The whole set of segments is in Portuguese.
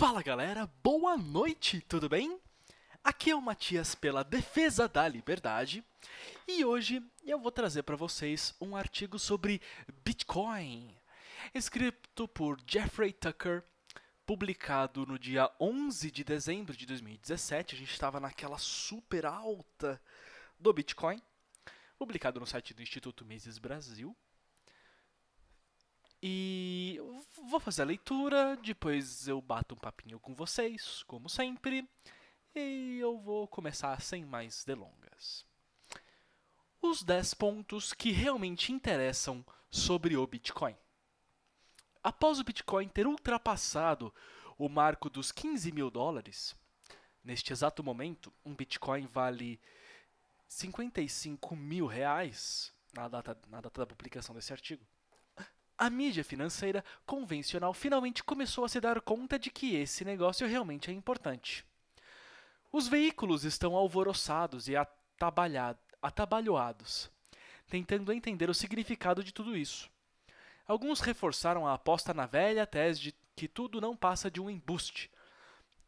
Fala galera, boa noite, tudo bem? Aqui é o Matias pela Defesa da Liberdade e hoje eu vou trazer para vocês um artigo sobre Bitcoin, escrito por Jeffrey Tucker, publicado no dia 11 de dezembro de 2017. A gente estava naquela super alta do Bitcoin, publicado no site do Instituto Mises Brasil. E vou fazer a leitura, depois eu bato um papinho com vocês, como sempre, e eu vou começar sem mais delongas. Os 10 pontos que realmente interessam sobre o Bitcoin. Após o Bitcoin ter ultrapassado o marco dos 15 mil dólares, neste exato momento, um Bitcoin vale 55 mil reais na data, na data da publicação desse artigo a mídia financeira convencional finalmente começou a se dar conta de que esse negócio realmente é importante. Os veículos estão alvoroçados e atabalhoados, tentando entender o significado de tudo isso. Alguns reforçaram a aposta na velha tese de que tudo não passa de um embuste.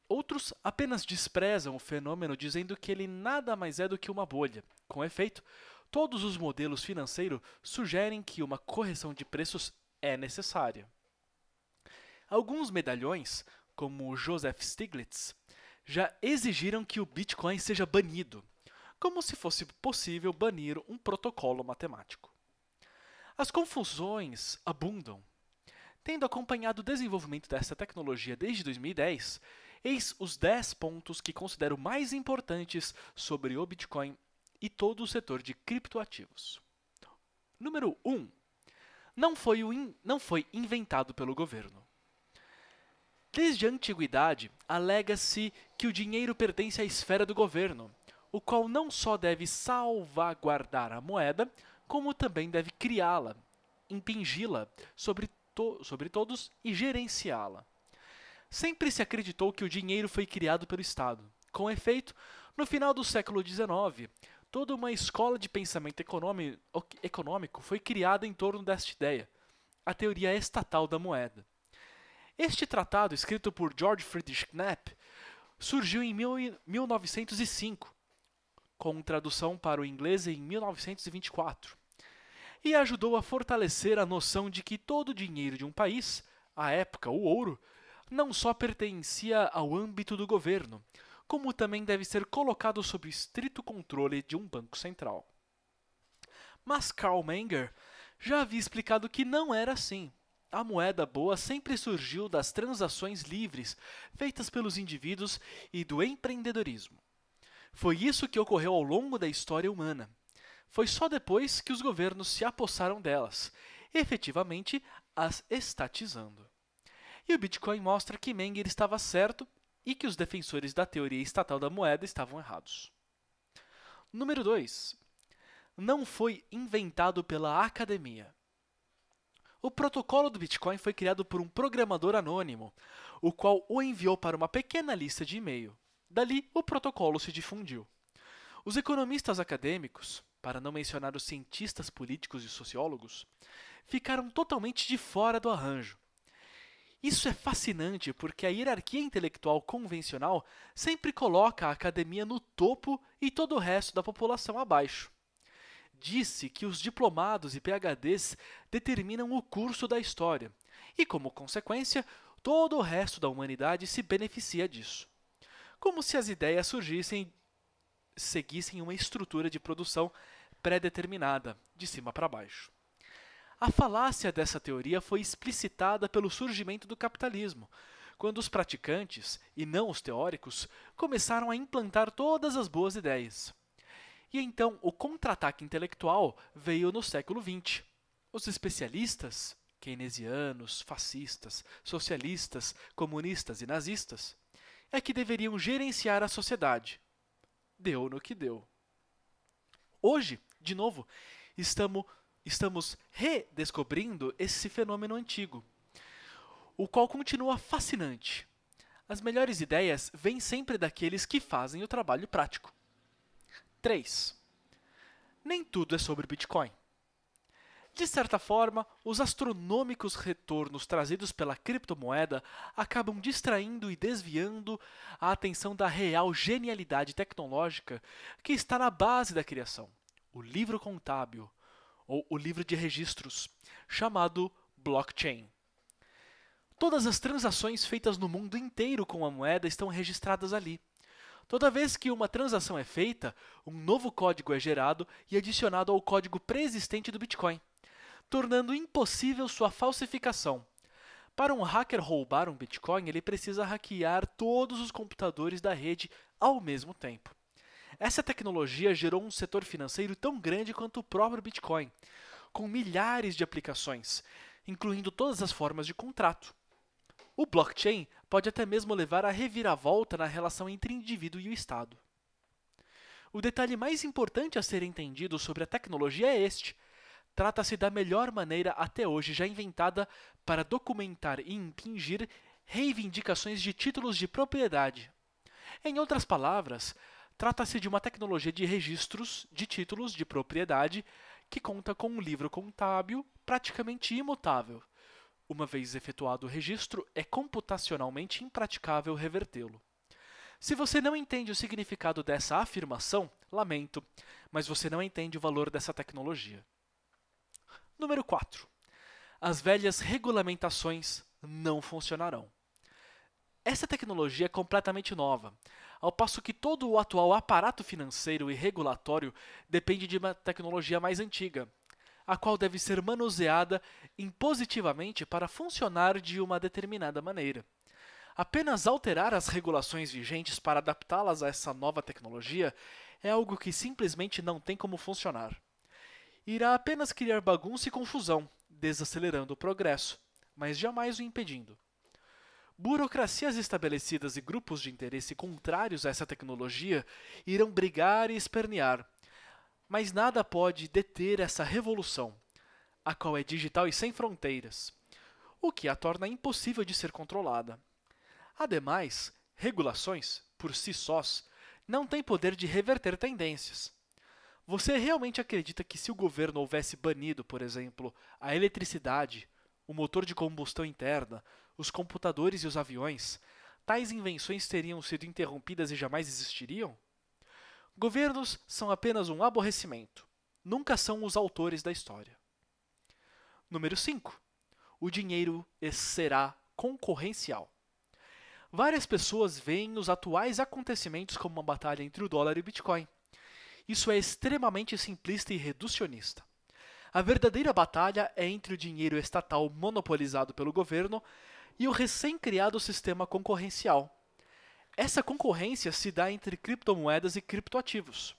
Outros apenas desprezam o fenômeno dizendo que ele nada mais é do que uma bolha. Com efeito, todos os modelos financeiros sugerem que uma correção de preços é necessária. Alguns medalhões, como Joseph Stiglitz, já exigiram que o Bitcoin seja banido, como se fosse possível banir um protocolo matemático. As confusões abundam. Tendo acompanhado o desenvolvimento dessa tecnologia desde 2010, eis os 10 pontos que considero mais importantes sobre o Bitcoin e todo o setor de criptoativos. Número 1. Um, não foi, in, não foi inventado pelo governo. Desde a antiguidade, alega-se que o dinheiro pertence à esfera do governo, o qual não só deve salvaguardar a moeda, como também deve criá-la, impingi-la sobre, to sobre todos e gerenciá-la. Sempre se acreditou que o dinheiro foi criado pelo Estado. Com efeito, no final do século XIX, Toda uma escola de pensamento econômico foi criada em torno desta ideia, a teoria estatal da moeda. Este tratado, escrito por George Friedrich Knapp, surgiu em 1905, com tradução para o inglês em 1924, e ajudou a fortalecer a noção de que todo o dinheiro de um país, à época o ouro, não só pertencia ao âmbito do governo, como também deve ser colocado sob estrito controle de um banco central. Mas Karl Menger já havia explicado que não era assim. A moeda boa sempre surgiu das transações livres feitas pelos indivíduos e do empreendedorismo. Foi isso que ocorreu ao longo da história humana. Foi só depois que os governos se apossaram delas, efetivamente as estatizando. E o Bitcoin mostra que Menger estava certo e que os defensores da teoria estatal da moeda estavam errados. Número 2. Não foi inventado pela academia. O protocolo do Bitcoin foi criado por um programador anônimo, o qual o enviou para uma pequena lista de e-mail. Dali, o protocolo se difundiu. Os economistas acadêmicos, para não mencionar os cientistas políticos e sociólogos, ficaram totalmente de fora do arranjo. Isso é fascinante porque a hierarquia intelectual convencional sempre coloca a academia no topo e todo o resto da população abaixo. Disse que os diplomados e PhDs determinam o curso da história, e como consequência, todo o resto da humanidade se beneficia disso. Como se as ideias surgissem seguissem uma estrutura de produção pré-determinada, de cima para baixo. A falácia dessa teoria foi explicitada pelo surgimento do capitalismo, quando os praticantes, e não os teóricos, começaram a implantar todas as boas ideias. E então o contra-ataque intelectual veio no século XX. Os especialistas, keynesianos, fascistas, socialistas, comunistas e nazistas, é que deveriam gerenciar a sociedade. Deu no que deu. Hoje, de novo, estamos estamos redescobrindo esse fenômeno antigo, o qual continua fascinante. As melhores ideias vêm sempre daqueles que fazem o trabalho prático. 3. Nem tudo é sobre Bitcoin. De certa forma, os astronômicos retornos trazidos pela criptomoeda acabam distraindo e desviando a atenção da real genialidade tecnológica que está na base da criação: o livro contábil, ou o livro de registros, chamado blockchain. Todas as transações feitas no mundo inteiro com a moeda estão registradas ali. Toda vez que uma transação é feita, um novo código é gerado e adicionado ao código pré-existente do Bitcoin, tornando impossível sua falsificação. Para um hacker roubar um Bitcoin, ele precisa hackear todos os computadores da rede ao mesmo tempo. Essa tecnologia gerou um setor financeiro tão grande quanto o próprio Bitcoin, com milhares de aplicações, incluindo todas as formas de contrato. O blockchain pode até mesmo levar a reviravolta na relação entre indivíduo e o Estado. O detalhe mais importante a ser entendido sobre a tecnologia é este: trata-se da melhor maneira até hoje já inventada para documentar e impingir reivindicações de títulos de propriedade. Em outras palavras, Trata-se de uma tecnologia de registros de títulos de propriedade que conta com um livro contábil praticamente imutável. Uma vez efetuado o registro, é computacionalmente impraticável revertê-lo. Se você não entende o significado dessa afirmação, lamento, mas você não entende o valor dessa tecnologia. Número 4. As velhas regulamentações não funcionarão. Essa tecnologia é completamente nova ao passo que todo o atual aparato financeiro e regulatório depende de uma tecnologia mais antiga, a qual deve ser manuseada impositivamente para funcionar de uma determinada maneira. Apenas alterar as regulações vigentes para adaptá-las a essa nova tecnologia é algo que simplesmente não tem como funcionar. Irá apenas criar bagunça e confusão, desacelerando o progresso, mas jamais o impedindo burocracias estabelecidas e grupos de interesse contrários a essa tecnologia irão brigar e espernear. Mas nada pode deter essa revolução, a qual é digital e sem fronteiras, o que a torna impossível de ser controlada. Ademais, regulações, por si sós, não têm poder de reverter tendências. Você realmente acredita que se o governo houvesse banido, por exemplo, a eletricidade, o motor de combustão interna, os computadores e os aviões, tais invenções teriam sido interrompidas e jamais existiriam? Governos são apenas um aborrecimento. Nunca são os autores da história. Número 5. O dinheiro será concorrencial. Várias pessoas veem os atuais acontecimentos como uma batalha entre o dólar e o Bitcoin. Isso é extremamente simplista e reducionista. A verdadeira batalha é entre o dinheiro estatal monopolizado pelo governo e o recém-criado sistema concorrencial. Essa concorrência se dá entre criptomoedas e criptoativos.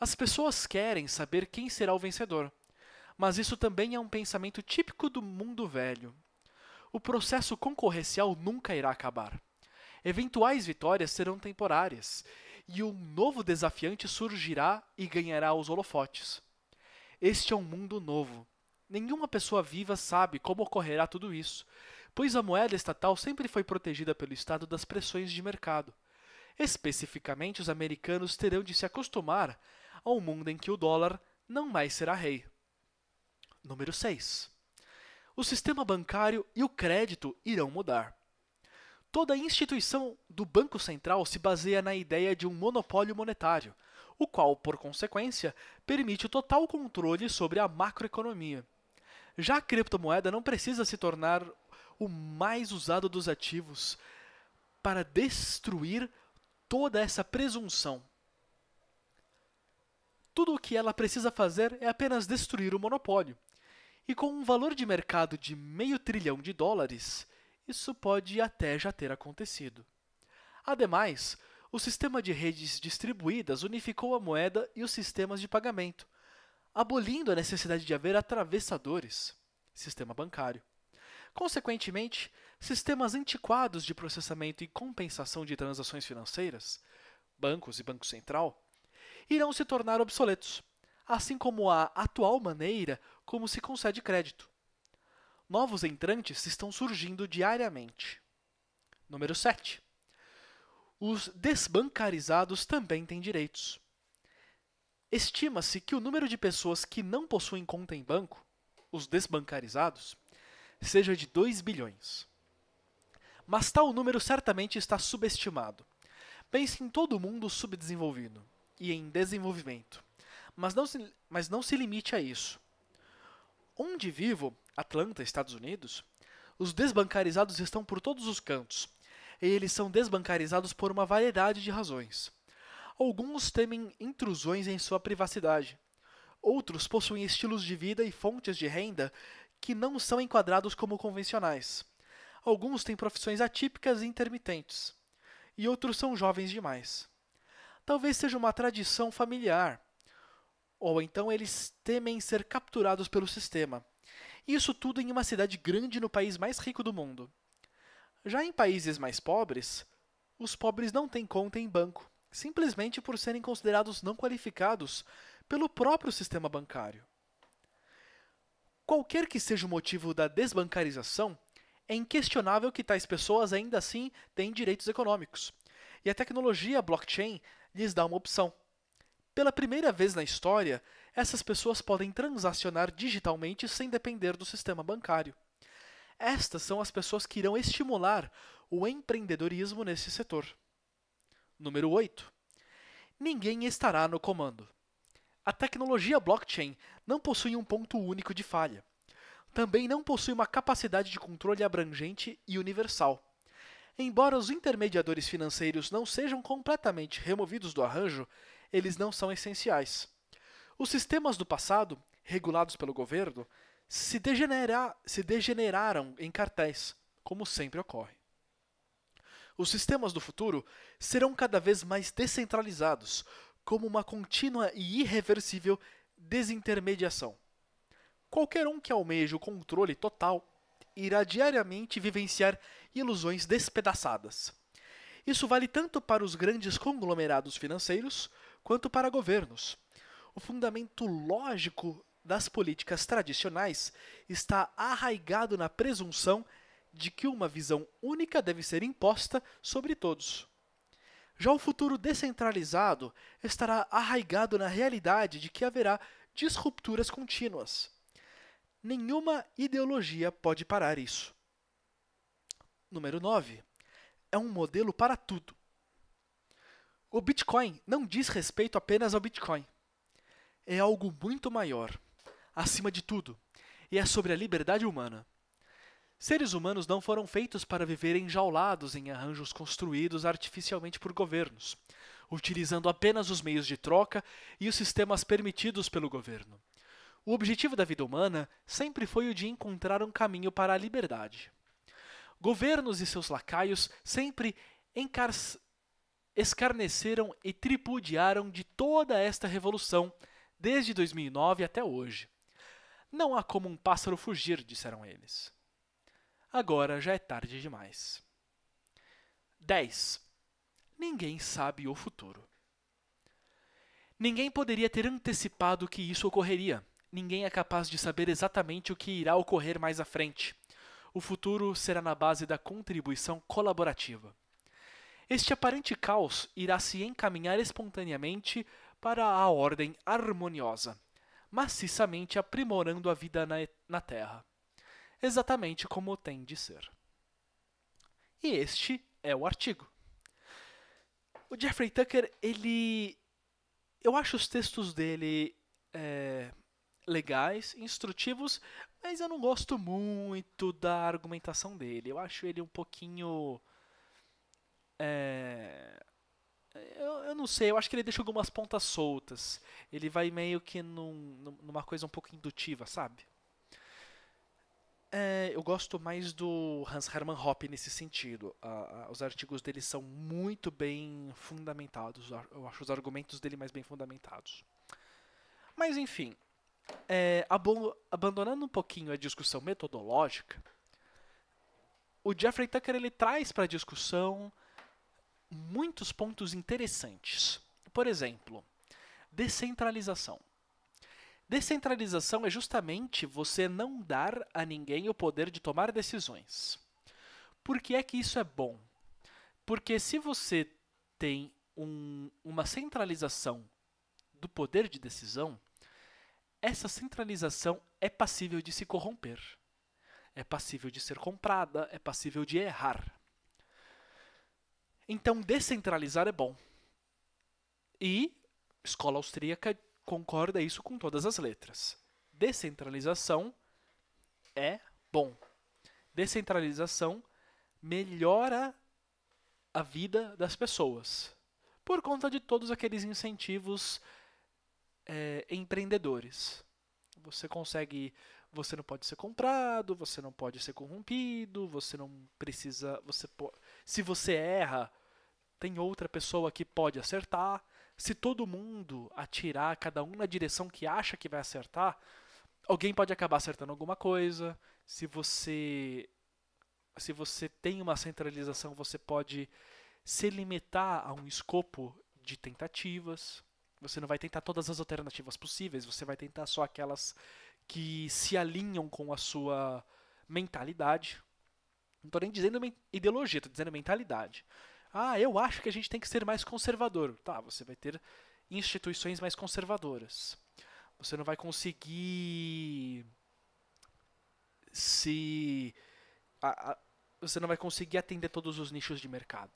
As pessoas querem saber quem será o vencedor, mas isso também é um pensamento típico do mundo velho. O processo concorrencial nunca irá acabar. Eventuais vitórias serão temporárias e um novo desafiante surgirá e ganhará os holofotes. Este é um mundo novo. Nenhuma pessoa viva sabe como ocorrerá tudo isso, pois a moeda estatal sempre foi protegida pelo Estado das pressões de mercado. Especificamente, os americanos terão de se acostumar ao mundo em que o dólar não mais será rei. Número 6. O sistema bancário e o crédito irão mudar. Toda a instituição do Banco Central se baseia na ideia de um monopólio monetário, o qual, por consequência, permite o total controle sobre a macroeconomia. Já a criptomoeda não precisa se tornar o mais usado dos ativos para destruir toda essa presunção. Tudo o que ela precisa fazer é apenas destruir o monopólio. E com um valor de mercado de meio trilhão de dólares, isso pode até já ter acontecido. Ademais, o sistema de redes distribuídas unificou a moeda e os sistemas de pagamento, abolindo a necessidade de haver atravessadores sistema bancário. Consequentemente, sistemas antiquados de processamento e compensação de transações financeiras, bancos e Banco Central, irão se tornar obsoletos, assim como a atual maneira como se concede crédito. Novos entrantes estão surgindo diariamente. Número 7. Os desbancarizados também têm direitos. Estima-se que o número de pessoas que não possuem conta em banco, os desbancarizados, seja de 2 bilhões. Mas tal número certamente está subestimado. Pense em todo o mundo subdesenvolvido e em desenvolvimento, mas não se, mas não se limite a isso. Onde vivo, Atlanta, Estados Unidos, os desbancarizados estão por todos os cantos, e eles são desbancarizados por uma variedade de razões. Alguns temem intrusões em sua privacidade. Outros possuem estilos de vida e fontes de renda que não são enquadrados como convencionais. Alguns têm profissões atípicas e intermitentes, e outros são jovens demais. Talvez seja uma tradição familiar, ou então eles temem ser capturados pelo sistema. Isso tudo em uma cidade grande no país mais rico do mundo. Já em países mais pobres, os pobres não têm conta em banco, simplesmente por serem considerados não qualificados pelo próprio sistema bancário. Qualquer que seja o motivo da desbancarização, é inquestionável que tais pessoas ainda assim têm direitos econômicos. E a tecnologia blockchain lhes dá uma opção. Pela primeira vez na história, essas pessoas podem transacionar digitalmente sem depender do sistema bancário. Estas são as pessoas que irão estimular o empreendedorismo nesse setor. Número 8. Ninguém estará no comando. A tecnologia blockchain não possui um ponto único de falha. Também não possui uma capacidade de controle abrangente e universal. Embora os intermediadores financeiros não sejam completamente removidos do arranjo, eles não são essenciais. Os sistemas do passado, regulados pelo governo, se, degenera se degeneraram em cartéis, como sempre ocorre. Os sistemas do futuro serão cada vez mais descentralizados, como uma contínua e irreversível desintermediação. Qualquer um que almeje o controle total irá diariamente vivenciar ilusões despedaçadas. Isso vale tanto para os grandes conglomerados financeiros quanto para governos. O fundamento lógico das políticas tradicionais está arraigado na presunção de que uma visão única deve ser imposta sobre todos. Já o futuro descentralizado estará arraigado na realidade de que haverá disrupturas contínuas. Nenhuma ideologia pode parar isso. Número 9. É um modelo para tudo. O Bitcoin não diz respeito apenas ao Bitcoin. É algo muito maior, acima de tudo, e é sobre a liberdade humana. Seres humanos não foram feitos para viver enjaulados em arranjos construídos artificialmente por governos, utilizando apenas os meios de troca e os sistemas permitidos pelo governo. O objetivo da vida humana sempre foi o de encontrar um caminho para a liberdade. Governos e seus lacaios sempre escarneceram e tripudiaram de toda esta revolução, desde 2009 até hoje. Não há como um pássaro fugir, disseram eles. Agora já é tarde demais. 10. Ninguém sabe o futuro. Ninguém poderia ter antecipado que isso ocorreria. Ninguém é capaz de saber exatamente o que irá ocorrer mais à frente. O futuro será na base da contribuição colaborativa. Este aparente caos irá se encaminhar espontaneamente para a ordem harmoniosa, maciçamente aprimorando a vida na, na Terra exatamente como tem de ser. E este é o artigo. O Jeffrey Tucker, ele. Eu acho os textos dele é, legais, instrutivos, mas eu não gosto muito da argumentação dele. Eu acho ele um pouquinho. É, eu, eu, não sei, eu acho que ele deixa algumas pontas soltas. Ele vai meio que num, numa coisa um pouco indutiva, sabe? É, eu gosto mais do Hans Hermann Hoppe nesse sentido. os artigos dele são muito bem fundamentados. Eu acho os argumentos dele mais bem fundamentados. Mas, enfim, é, abandonando um pouquinho a discussão metodológica, o Jeffrey Tucker ele traz para a discussão muitos pontos interessantes. Por exemplo, descentralização. Descentralização é justamente você não dar a ninguém o poder de tomar decisões. Por que é que isso é bom? Porque se você tem um, uma centralização do poder de decisão, essa centralização é passível de se corromper, é passível de ser comprada, é passível de errar. Então, descentralizar é bom. E escola austríaca concorda isso com todas as letras. Decentralização é bom. Decentralização melhora a vida das pessoas por conta de todos aqueles incentivos é, empreendedores. Você consegue, você não pode ser comprado, você não pode ser corrompido, você não precisa, você po se você erra, tem outra pessoa que pode acertar. Se todo mundo atirar, cada um na direção que acha que vai acertar, alguém pode acabar acertando alguma coisa. Se você se você tem uma centralização, você pode se limitar a um escopo de tentativas. Você não vai tentar todas as alternativas possíveis, você vai tentar só aquelas que se alinham com a sua mentalidade. Não estou nem dizendo ideologia, estou dizendo mentalidade. Ah, eu acho que a gente tem que ser mais conservador. Tá, você vai ter instituições mais conservadoras. Você não vai conseguir se a, a, você não vai conseguir atender todos os nichos de mercado.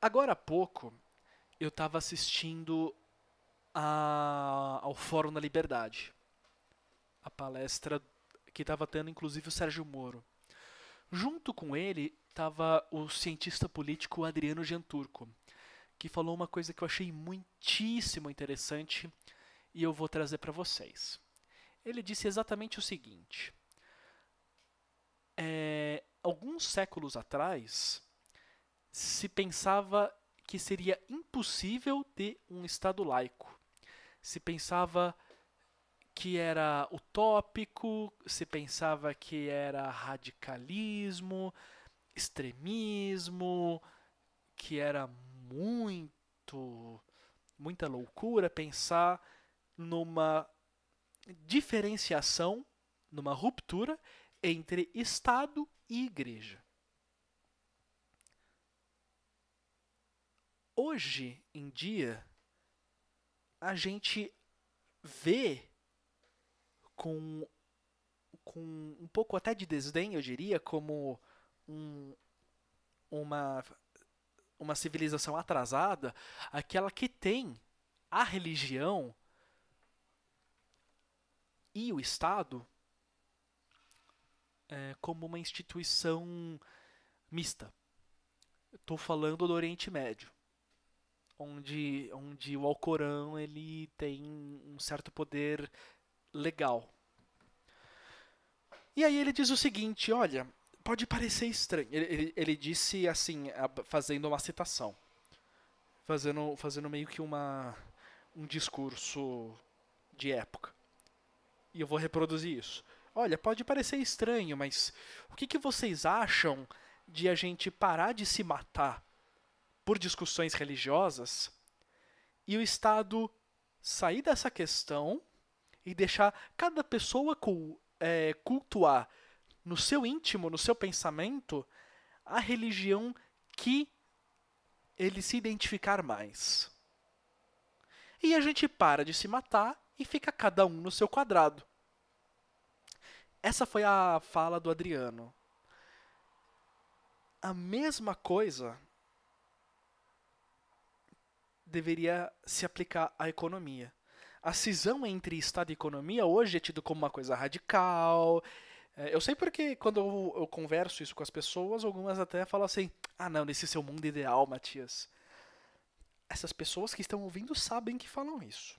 Agora há pouco eu estava assistindo a, ao Fórum da Liberdade, a palestra que estava tendo inclusive o Sérgio Moro. Junto com ele estava o cientista político Adriano Genturco, que falou uma coisa que eu achei muitíssimo interessante e eu vou trazer para vocês. Ele disse exatamente o seguinte: é, alguns séculos atrás se pensava que seria impossível ter um Estado laico. Se pensava que era utópico, se pensava que era radicalismo, extremismo, que era muito muita loucura pensar numa diferenciação, numa ruptura entre Estado e igreja. Hoje em dia, a gente vê com, com um pouco até de desdém, eu diria, como um, uma, uma civilização atrasada aquela que tem a religião e o Estado é, como uma instituição mista. Estou falando do Oriente Médio, onde, onde o Alcorão ele tem um certo poder legal. E aí ele diz o seguinte, olha, pode parecer estranho. Ele, ele, ele disse assim, fazendo uma citação. Fazendo, fazendo meio que uma, um discurso de época. E eu vou reproduzir isso. Olha, pode parecer estranho, mas o que, que vocês acham de a gente parar de se matar por discussões religiosas e o Estado sair dessa questão e deixar cada pessoa é, cultuar no seu íntimo, no seu pensamento, a religião que ele se identificar mais. E a gente para de se matar e fica cada um no seu quadrado. Essa foi a fala do Adriano. A mesma coisa deveria se aplicar à economia. A cisão entre Estado e economia hoje é tido como uma coisa radical, é, eu sei porque quando eu, eu, converso isso com as pessoas, algumas até falam assim: ah, não, nesse seu mundo ideal, Matias. Essas pessoas que estão ouvindo sabem que falam isso.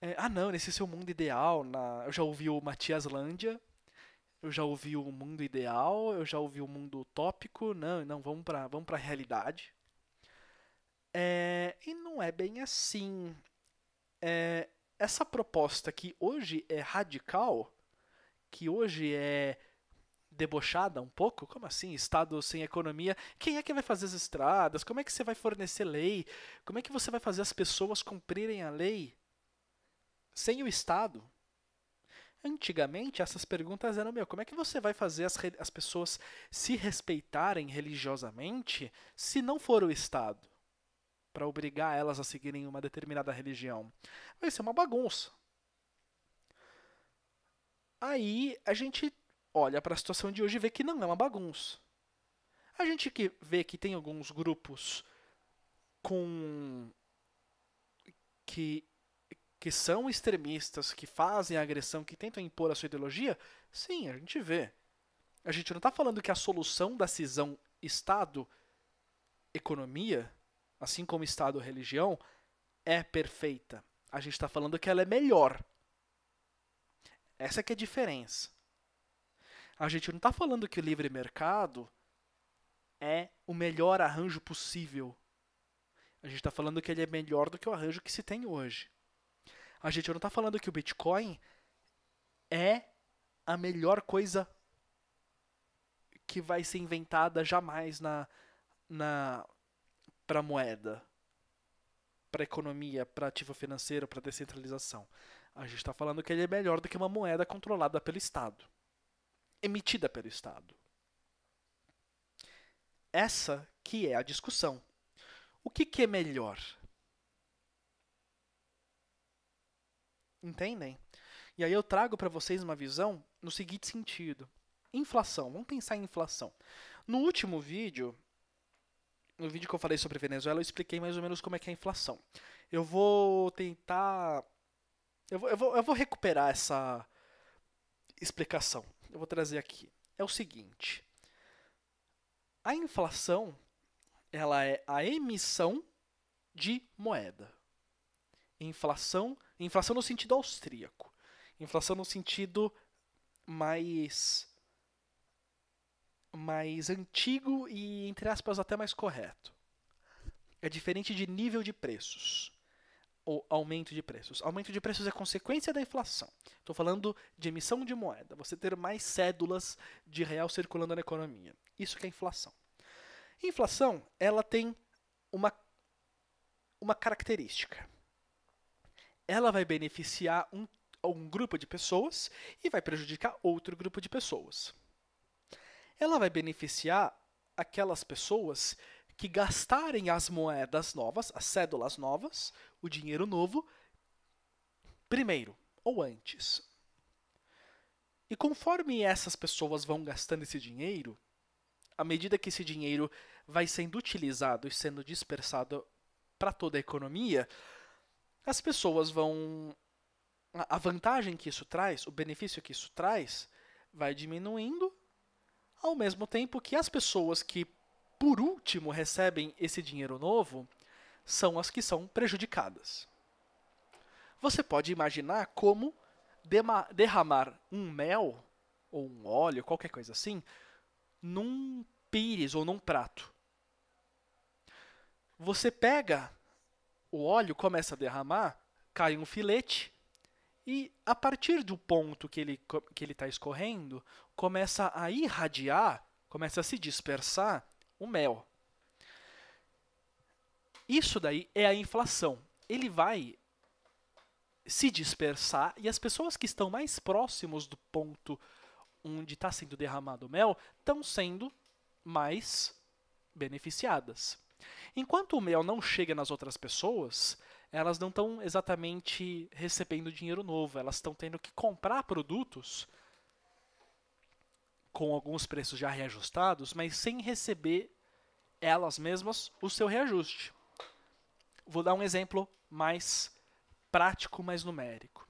É, ah, não, nesse seu mundo ideal, na... eu já ouvi o Matias Lândia, eu já ouvi o mundo ideal, eu já ouvi o mundo utópico, não, não, vamos para vamos a realidade. É, e não é bem assim. É, essa proposta que hoje é radical que hoje é debochada um pouco? Como assim? Estado sem economia? Quem é que vai fazer as estradas? Como é que você vai fornecer lei? Como é que você vai fazer as pessoas cumprirem a lei sem o Estado? Antigamente, essas perguntas eram: meu, como é que você vai fazer as, as pessoas se respeitarem religiosamente se não for o Estado? Para obrigar elas a seguirem uma determinada religião. Vai ser é uma bagunça. Aí a gente olha para a situação de hoje e vê que não é uma bagunça. A gente que vê que tem alguns grupos com que que são extremistas, que fazem a agressão, que tentam impor a sua ideologia, sim, a gente vê. A gente não está falando que a solução da cisão Estado-economia, assim como Estado-religião, é perfeita. A gente está falando que ela é melhor. Essa que é a diferença. A gente não está falando que o livre mercado é o melhor arranjo possível. A gente está falando que ele é melhor do que o arranjo que se tem hoje. A gente não está falando que o Bitcoin é a melhor coisa que vai ser inventada jamais na na para moeda, para economia, para ativo financeiro, para descentralização. A gente está falando que ele é melhor do que uma moeda controlada pelo Estado, emitida pelo Estado. Essa que é a discussão. O que, que é melhor? Entendem? E aí eu trago para vocês uma visão no seguinte sentido. Inflação, vamos pensar em inflação. No último vídeo, no vídeo que eu falei sobre Venezuela, eu expliquei mais ou menos como é que é a inflação. Eu vou tentar eu vou, eu vou, eu vou recuperar essa explicação. Eu vou trazer aqui. É o seguinte: a inflação ela é a emissão de moeda. Inflação, inflação no sentido austríaco. Inflação no sentido mais mais antigo e entre aspas até mais correto. É diferente de nível de preços ou aumento de preços. Aumento de preços é consequência da inflação. Estou falando de emissão de moeda, você ter mais cédulas de real circulando na economia. Isso que é inflação. Inflação, ela tem uma, uma característica. Ela vai beneficiar um, um grupo de pessoas e vai prejudicar outro grupo de pessoas. Ela vai beneficiar aquelas pessoas que gastarem as moedas novas, as cédulas novas, o dinheiro novo primeiro ou antes. E conforme essas pessoas vão gastando esse dinheiro, à medida que esse dinheiro vai sendo utilizado e sendo dispersado para toda a economia, as pessoas vão. A vantagem que isso traz, o benefício que isso traz, vai diminuindo, ao mesmo tempo que as pessoas que, por último, recebem esse dinheiro novo, são as que são prejudicadas. Você pode imaginar como derramar um mel ou um óleo, qualquer coisa assim, num pires ou num prato. Você pega o óleo, começa a derramar, cai um filete e a partir do ponto que ele que ele está escorrendo, começa a irradiar, começa a se dispersar o mel. Isso daí é a inflação. Ele vai se dispersar e as pessoas que estão mais próximos do ponto onde está sendo derramado o mel estão sendo mais beneficiadas. Enquanto o mel não chega nas outras pessoas, elas não estão exatamente recebendo dinheiro novo, elas estão tendo que comprar produtos com alguns preços já reajustados, mas sem receber elas mesmas o seu reajuste. Vou dar um exemplo mais prático, mais numérico.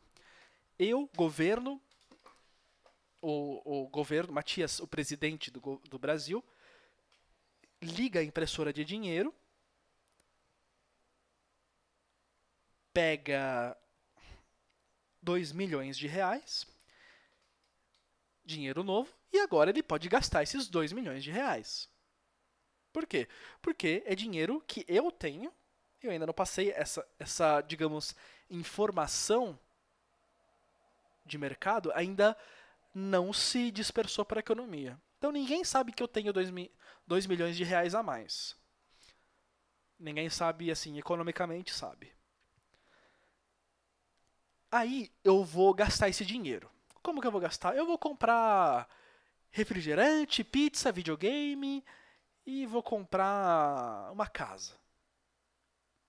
Eu, governo, o, o governo, Matias, o presidente do, do Brasil, liga a impressora de dinheiro, pega 2 milhões de reais, dinheiro novo, e agora ele pode gastar esses 2 milhões de reais. Por quê? Porque é dinheiro que eu tenho eu ainda não passei essa, essa digamos, informação de mercado ainda não se dispersou para a economia. Então ninguém sabe que eu tenho 2 mi milhões de reais a mais. Ninguém sabe, assim, economicamente sabe. Aí eu vou gastar esse dinheiro. Como que eu vou gastar? Eu vou comprar refrigerante, pizza, videogame e vou comprar uma casa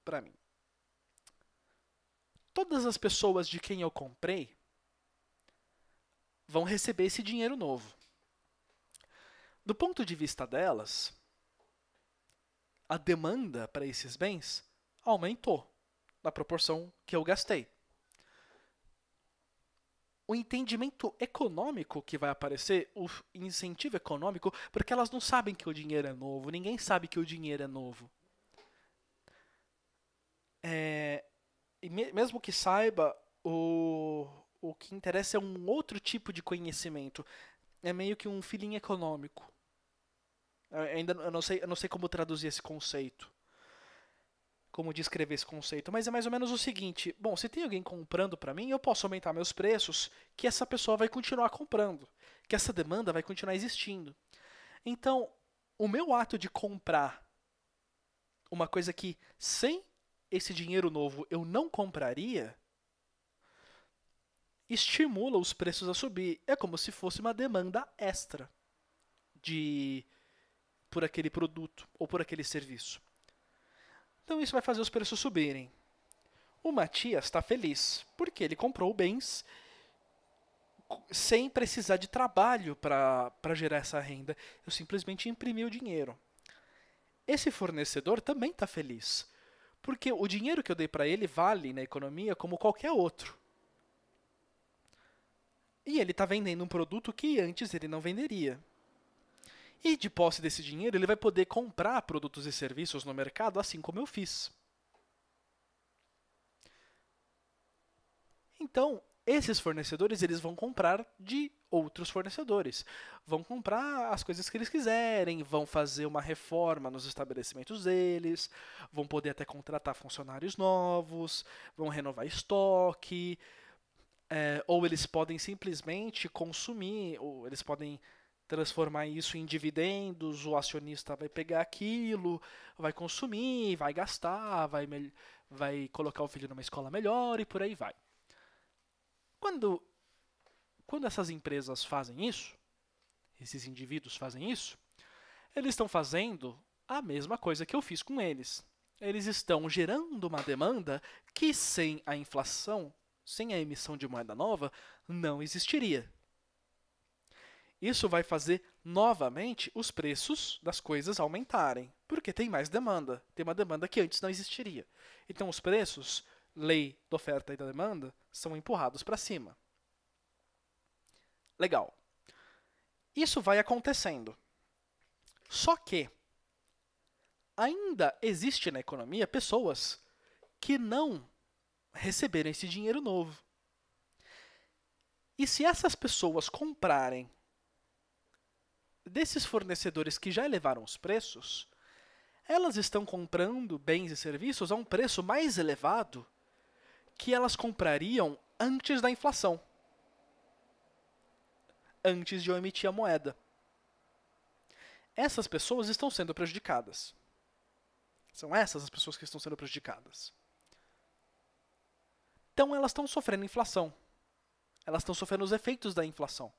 para mim. Todas as pessoas de quem eu comprei vão receber esse dinheiro novo. Do ponto de vista delas, a demanda para esses bens aumentou na proporção que eu gastei. O entendimento econômico que vai aparecer, o incentivo econômico, porque elas não sabem que o dinheiro é novo, ninguém sabe que o dinheiro é novo. É, e me, mesmo que saiba, o, o que interessa é um outro tipo de conhecimento. É meio que um feeling econômico. Eu ainda eu não sei, eu não sei como traduzir esse conceito. Como descrever esse conceito, mas é mais ou menos o seguinte: bom, se tem alguém comprando para mim, eu posso aumentar meus preços, que essa pessoa vai continuar comprando, que essa demanda vai continuar existindo. Então, o meu ato de comprar uma coisa que sem esse dinheiro novo eu não compraria, estimula os preços a subir. É como se fosse uma demanda extra de por aquele produto ou por aquele serviço. Então isso vai fazer os preços subirem. O Matias está feliz porque ele comprou bens sem precisar de trabalho para gerar essa renda. Eu simplesmente imprimi o dinheiro. Esse fornecedor também está feliz porque o dinheiro que eu dei para ele vale na economia como qualquer outro. E ele está vendendo um produto que antes ele não venderia. E de posse desse dinheiro, ele vai poder comprar produtos e serviços no mercado, assim como eu fiz. Então, esses fornecedores eles vão comprar de outros fornecedores. Vão comprar as coisas que eles quiserem, vão fazer uma reforma nos estabelecimentos deles, vão poder até contratar funcionários novos, vão renovar estoque, é, ou eles podem simplesmente consumir, ou eles podem transformar isso em dividendos, o acionista vai pegar aquilo, vai consumir, vai gastar, vai, vai colocar o filho numa escola melhor e por aí vai. Quando quando essas empresas fazem isso, esses indivíduos fazem isso, eles estão fazendo a mesma coisa que eu fiz com eles. Eles estão gerando uma demanda que sem a inflação, sem a emissão de moeda nova, não existiria. Isso vai fazer novamente os preços das coisas aumentarem, porque tem mais demanda, tem uma demanda que antes não existiria. Então os preços, lei da oferta e da demanda, são empurrados para cima. Legal. Isso vai acontecendo. Só que ainda existe na economia pessoas que não receberam esse dinheiro novo. E se essas pessoas comprarem desses fornecedores que já elevaram os preços, elas estão comprando bens e serviços a um preço mais elevado que elas comprariam antes da inflação antes de eu emitir a moeda. Essas pessoas estão sendo prejudicadas. São essas as pessoas que estão sendo prejudicadas. Então elas estão sofrendo inflação. Elas estão sofrendo os efeitos da inflação.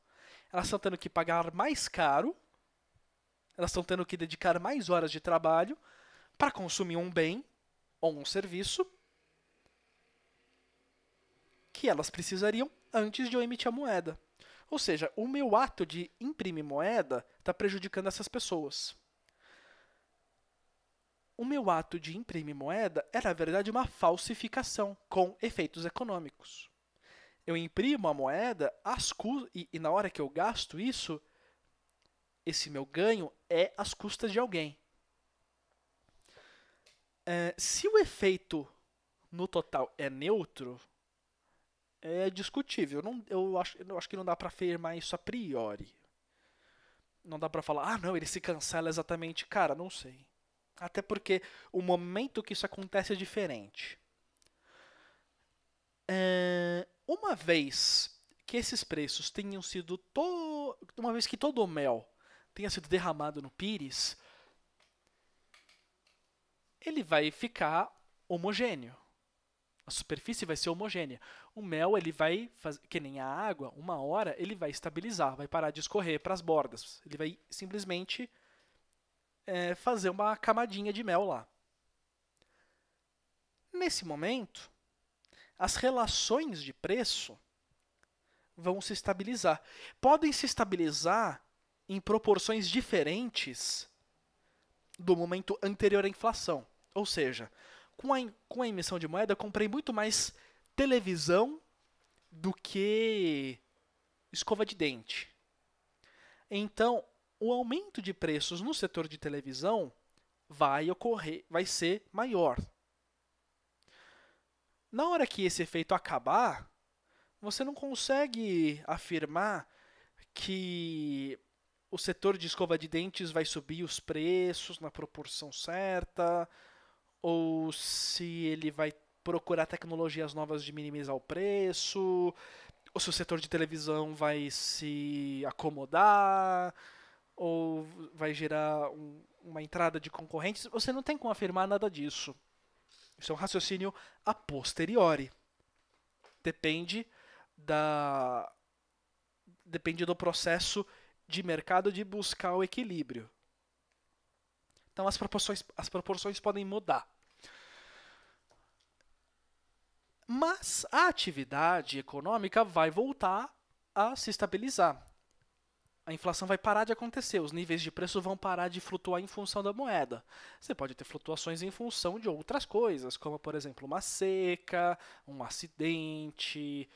Elas estão tendo que pagar mais caro, elas estão tendo que dedicar mais horas de trabalho para consumir um bem ou um serviço que elas precisariam antes de eu emitir a moeda. Ou seja, o meu ato de imprimir moeda está prejudicando essas pessoas. O meu ato de imprimir moeda é, na verdade, uma falsificação com efeitos econômicos. Eu imprimo a moeda cu... e, e na hora que eu gasto isso, esse meu ganho é às custas de alguém. É, se o efeito no total é neutro, é discutível. Não, eu, acho, eu acho que não dá para afirmar isso a priori. Não dá para falar, ah, não, ele se cancela exatamente. Cara, não sei. Até porque o momento que isso acontece é diferente. É, uma vez que esses preços tenham sido. To... Uma vez que todo o mel tenha sido derramado no Pires, ele vai ficar homogêneo a superfície vai ser homogênea. O mel, ele vai, fazer, que nem a água, uma hora ele vai estabilizar, vai parar de escorrer para as bordas. Ele vai simplesmente é, fazer uma camadinha de mel lá. Nesse momento, as relações de preço vão se estabilizar. Podem se estabilizar em proporções diferentes do momento anterior à inflação. Ou seja, com a, com a emissão de moeda, eu comprei muito mais televisão do que escova de dente. Então, o aumento de preços no setor de televisão vai ocorrer, vai ser maior. Na hora que esse efeito acabar, você não consegue afirmar que o setor de escova de dentes vai subir os preços na proporção certa, ou se ele vai procurar tecnologias novas de minimizar o preço, ou se o setor de televisão vai se acomodar, ou vai gerar um, uma entrada de concorrentes. Você não tem como afirmar nada disso. Isso é um raciocínio a posteriori. Depende da depende do processo de mercado de buscar o equilíbrio. Então as proporções, as proporções podem mudar. Mas a atividade econômica vai voltar a se estabilizar. A inflação vai parar de acontecer, os níveis de preço vão parar de flutuar em função da moeda. Você pode ter flutuações em função de outras coisas, como por exemplo uma seca, um acidente,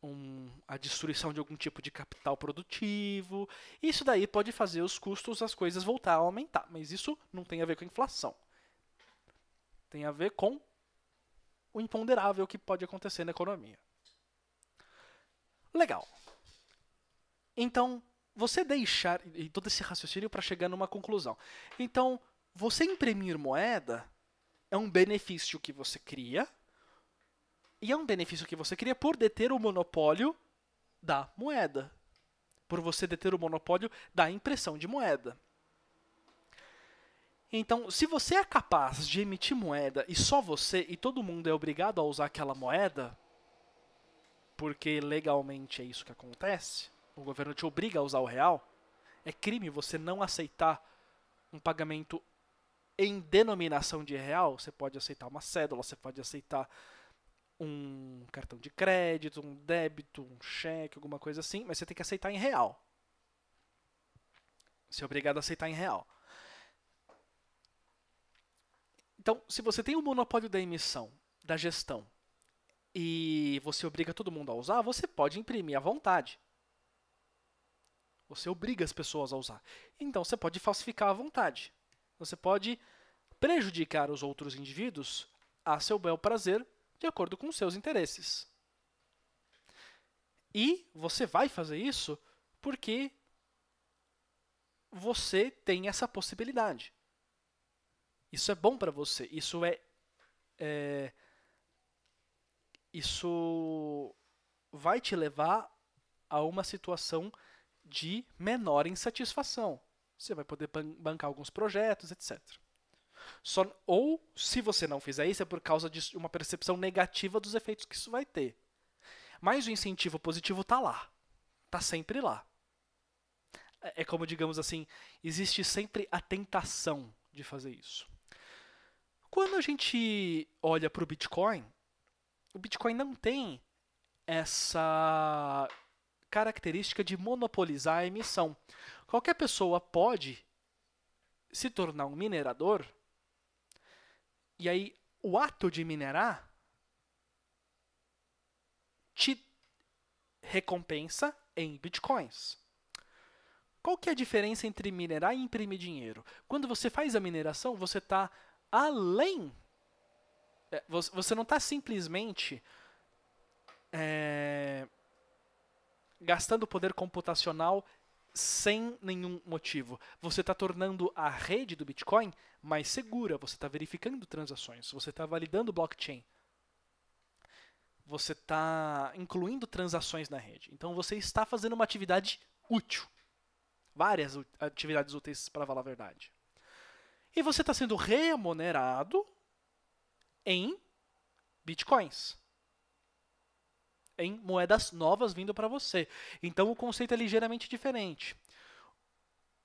um, a destruição de algum tipo de capital produtivo. Isso daí pode fazer os custos das coisas voltar a aumentar, mas isso não tem a ver com a inflação. Tem a ver com o imponderável que pode acontecer na economia. Legal. Então, você deixar e todo esse raciocínio para chegar numa conclusão. Então, você imprimir moeda é um benefício que você cria e é um benefício que você cria por deter o monopólio da moeda, por você deter o monopólio da impressão de moeda. Então, se você é capaz de emitir moeda e só você e todo mundo é obrigado a usar aquela moeda, porque legalmente é isso que acontece, o governo te obriga a usar o real, é crime você não aceitar um pagamento em denominação de real. Você pode aceitar uma cédula, você pode aceitar um cartão de crédito, um débito, um cheque, alguma coisa assim, mas você tem que aceitar em real. Você é obrigado a aceitar em real. Então, se você tem o um monopólio da emissão, da gestão, e você obriga todo mundo a usar, você pode imprimir à vontade. Você obriga as pessoas a usar. Então, você pode falsificar à vontade. Você pode prejudicar os outros indivíduos a seu bel prazer, de acordo com seus interesses. E você vai fazer isso porque você tem essa possibilidade. Isso é bom para você. Isso é, é, isso vai te levar a uma situação de menor insatisfação. Você vai poder bancar alguns projetos, etc. Só, ou, se você não fizer isso, é por causa de uma percepção negativa dos efeitos que isso vai ter. Mas o incentivo positivo está lá. Está sempre lá. É, é como, digamos assim, existe sempre a tentação de fazer isso. Quando a gente olha para o Bitcoin, o Bitcoin não tem essa característica de monopolizar a emissão. Qualquer pessoa pode se tornar um minerador, e aí o ato de minerar te recompensa em bitcoins. Qual que é a diferença entre minerar e imprimir dinheiro? Quando você faz a mineração, você está além. É, você não está simplesmente é, gastando poder computacional sem nenhum motivo. Você está tornando a rede do Bitcoin mais segura, você está verificando transações, você está validando blockchain, você está incluindo transações na rede. Então você está fazendo uma atividade útil. Várias atividades úteis, para falar a verdade. E você está sendo remunerado em bitcoins. Em moedas novas vindo para você. Então o conceito é ligeiramente diferente.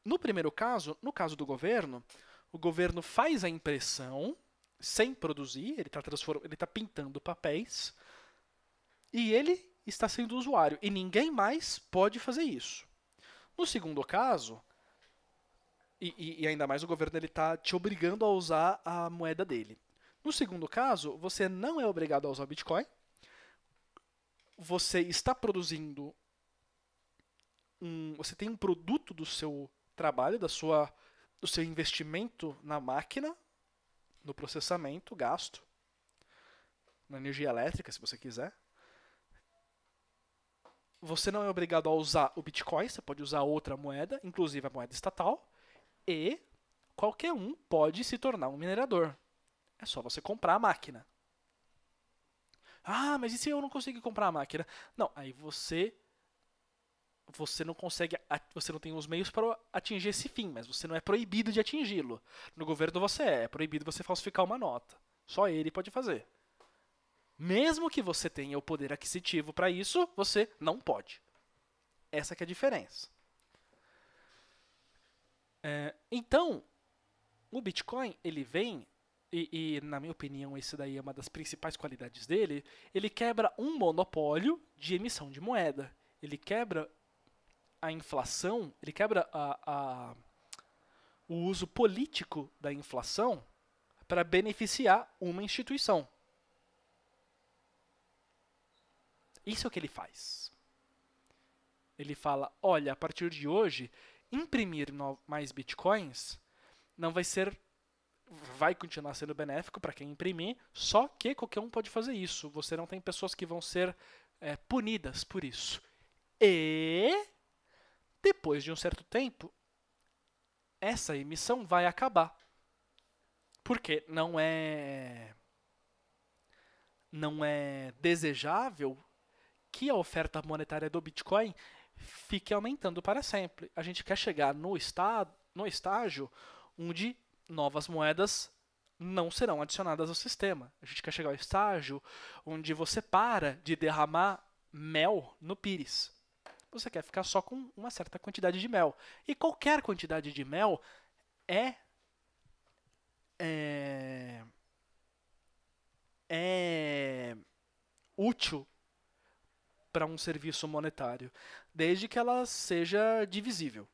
No primeiro caso, no caso do governo, o governo faz a impressão sem produzir, ele está tá pintando papéis e ele está sendo usuário e ninguém mais pode fazer isso. No segundo caso, e, e, e ainda mais o governo ele está te obrigando a usar a moeda dele. No segundo caso, você não é obrigado a usar o Bitcoin. Você está produzindo um, você tem um produto do seu trabalho, da sua, do seu investimento na máquina, no processamento, gasto, na energia elétrica, se você quiser. Você não é obrigado a usar o Bitcoin, você pode usar outra moeda, inclusive a moeda estatal. E qualquer um pode se tornar um minerador. É só você comprar a máquina. Ah, mas e se eu não conseguir comprar a máquina? Não, aí você você não consegue, você não tem os meios para atingir esse fim, mas você não é proibido de atingi-lo. No governo você é, é proibido você falsificar uma nota. Só ele pode fazer. Mesmo que você tenha o poder aquisitivo para isso, você não pode. Essa é a diferença. É, então, o Bitcoin, ele vem, e, e na minha opinião, isso daí é uma das principais qualidades dele, ele quebra um monopólio de emissão de moeda. Ele quebra a inflação, ele quebra a, a, o uso político da inflação para beneficiar uma instituição. Isso é o que ele faz. Ele fala: olha, a partir de hoje, imprimir mais bitcoins não vai ser vai continuar sendo benéfico para quem imprimir, só que qualquer um pode fazer isso. Você não tem pessoas que vão ser é, punidas por isso. E depois de um certo tempo, essa emissão vai acabar. Porque não é não é desejável que a oferta monetária do Bitcoin fique aumentando para sempre. A gente quer chegar no, está, no estágio onde novas moedas não serão adicionadas ao sistema. A gente quer chegar ao estágio onde você para de derramar mel no pires. Você quer ficar só com uma certa quantidade de mel. E qualquer quantidade de mel é. É. É útil para um serviço monetário, desde que ela seja divisível.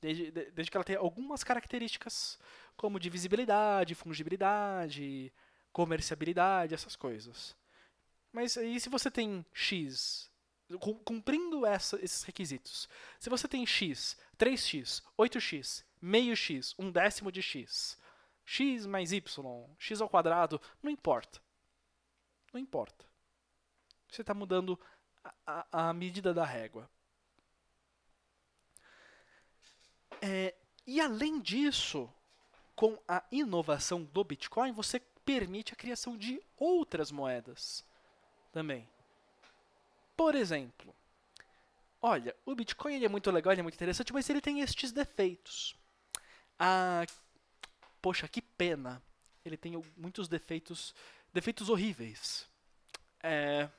Desde, desde que ela tenha algumas características, como divisibilidade, fungibilidade, comerciabilidade, essas coisas. Mas aí se você tem X, cumprindo essa, esses requisitos, se você tem X, 3X, 8X, meio X, um décimo de X, X mais Y, X ao quadrado, não importa. Não importa. Você está mudando a, a, a, medida da régua. É, e além disso, com a inovação do Bitcoin, você permite a criação de outras moedas também. Por exemplo, olha, o Bitcoin ele é muito legal, ele é muito interessante, mas ele tem estes defeitos. Ah, poxa, que pena. Ele tem muitos defeitos, defeitos horríveis. É,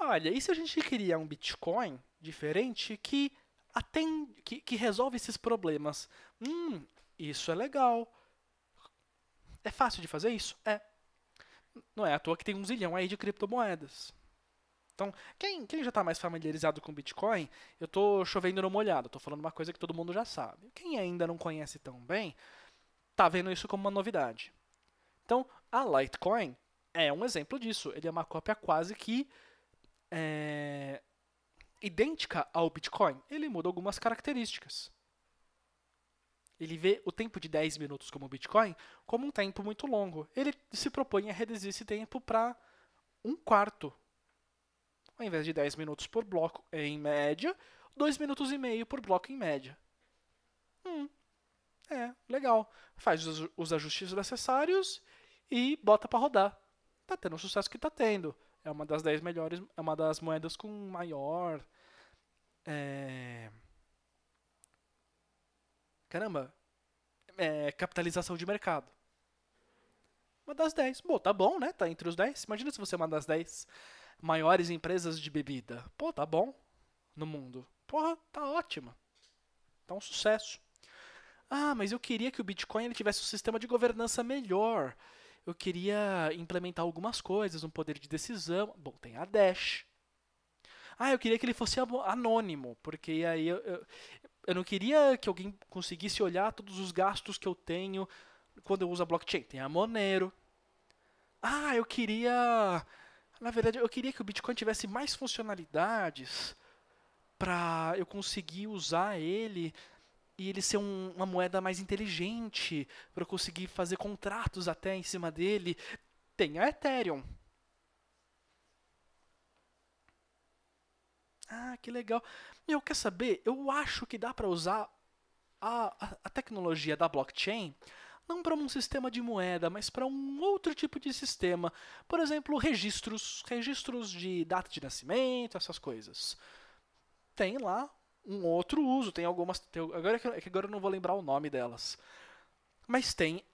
Olha, e se a gente criar um Bitcoin diferente que atende, que, que resolve esses problemas? Hum, isso é legal. É fácil de fazer isso? É. Não é à toa que tem um zilhão aí de criptomoedas. Então, quem, quem já está mais familiarizado com Bitcoin, eu estou chovendo no molhado, estou falando uma coisa que todo mundo já sabe. Quem ainda não conhece tão bem, está vendo isso como uma novidade. Então, a Litecoin é um exemplo disso. Ele é uma cópia quase que é, idêntica ao Bitcoin, ele muda algumas características. Ele vê o tempo de 10 minutos como Bitcoin como um tempo muito longo. Ele se propõe a reduzir esse tempo para um quarto. Ao invés de 10 minutos por bloco em média, 2 minutos e meio por bloco em média. Hum, é, legal. Faz os, ajustes necessários e bota para rodar. Tá tendo o sucesso que tá tendo. É uma das 10 melhores, é uma das moedas com maior. É... Caramba, é, capitalização de mercado. Uma das 10. Bom, tá bom, né? Tá entre os 10. Imagina se você é uma das 10 maiores empresas de bebida. Pô, tá bom. No mundo. Porra, tá ótima. Tá um sucesso. Ah, mas eu queria que o Bitcoin ele tivesse um sistema de governança melhor eu queria implementar algumas coisas, um poder de decisão. Bom, tem a Dash. Ah, eu queria que ele fosse anônimo, porque aí eu, eu, eu não queria que alguém conseguisse olhar todos os gastos que eu tenho quando eu uso a blockchain. Tem a Monero. Ah, eu queria. Na verdade, eu queria que o Bitcoin tivesse mais funcionalidades para eu conseguir usar ele e ele ser um, uma moeda mais inteligente para conseguir fazer contratos até em cima dele, tem a Ethereum. Ah, que legal. Eu quero saber? Eu acho que dá para usar a, a tecnologia da blockchain não para um sistema de moeda, mas para um outro tipo de sistema. Por exemplo, registros, registros de data de nascimento, essas coisas. Tem lá um outro uso. Tem algumas. Tem, agora, é, é que agora eu não vou lembrar o nome delas. Mas tem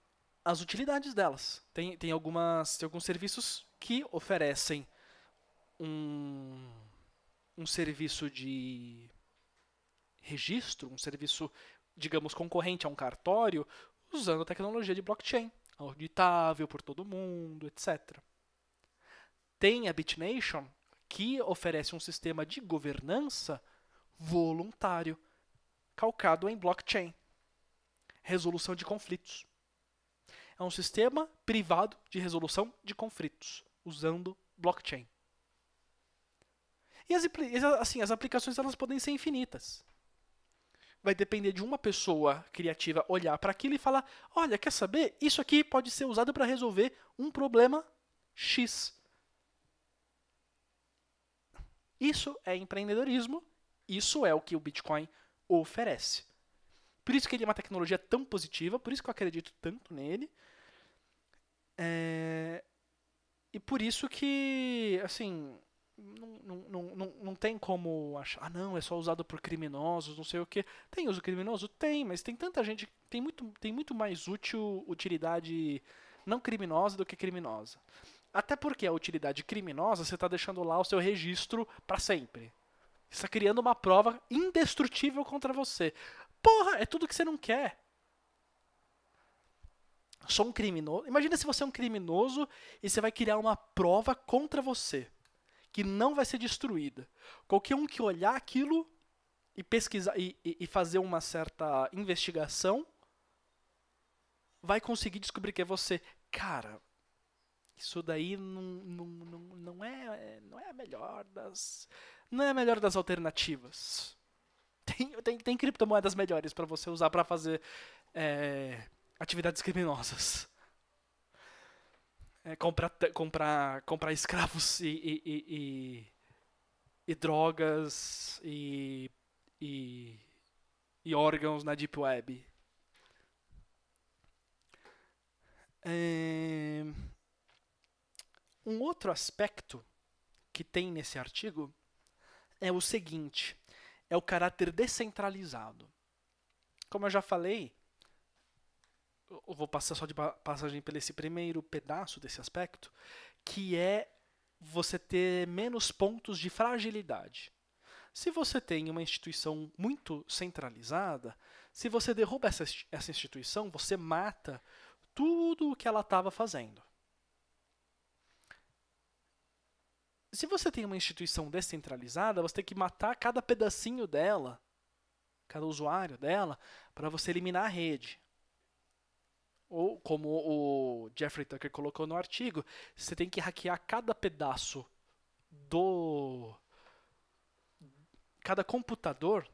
as utilidades delas. Tem, tem, algumas, tem alguns serviços que oferecem um, um serviço de registro, um serviço, digamos, concorrente a um cartório, usando a tecnologia de blockchain, auditável por todo mundo, etc. Tem a BitNation, que oferece um sistema de governança voluntário, calcado em blockchain. Resolução de conflitos. É um sistema privado de resolução de conflitos, usando blockchain. E as, assim, as aplicações elas podem ser infinitas. Vai depender de uma pessoa criativa olhar para aquilo e falar: olha, quer saber? Isso aqui pode ser usado para resolver um problema X. Isso é empreendedorismo isso é o que o Bitcoin oferece. Por isso que ele é uma tecnologia tão positiva, por isso que eu acredito tanto nele. É... E por isso que, assim, não, não, não, não tem como achar, ah não, é só usado por criminosos, não sei o que. Tem uso criminoso? Tem, mas tem tanta gente, tem muito, tem muito mais útil utilidade não criminosa do que criminosa. Até porque a utilidade criminosa você está deixando lá o seu registro para sempre está criando uma prova indestrutível contra você. Porra, é tudo que você não quer. Sou um criminoso. Imagina se você é um criminoso e você vai criar uma prova contra você, que não vai ser destruída. Qualquer um que olhar aquilo e pesquisar e, e fazer uma certa investigação vai conseguir descobrir que é você. Cara, isso daí não, não, não, não, é, não é a melhor das, não é a melhor das alternativas. Tem, tem, tem criptomoedas melhores para você usar para fazer é, atividades criminosas. É, comprar, comprar, comprar escravos e, e, e, e, e drogas e, e, e órgãos na Deep Web. É, um outro aspecto que tem nesse artigo é o seguinte: é o caráter descentralizado. Como eu já falei, eu vou passar só de passagem por esse primeiro pedaço desse aspecto, que é você ter menos pontos de fragilidade. Se você tem uma instituição muito centralizada, se você derruba essa, essa instituição, você mata tudo o que ela estava fazendo. se você tem uma instituição descentralizada, você tem que matar cada pedacinho dela, cada usuário dela, para você eliminar a rede. Ou, como o Jeffrey Tucker colocou no artigo, você tem que hackear cada pedaço do. cada computador.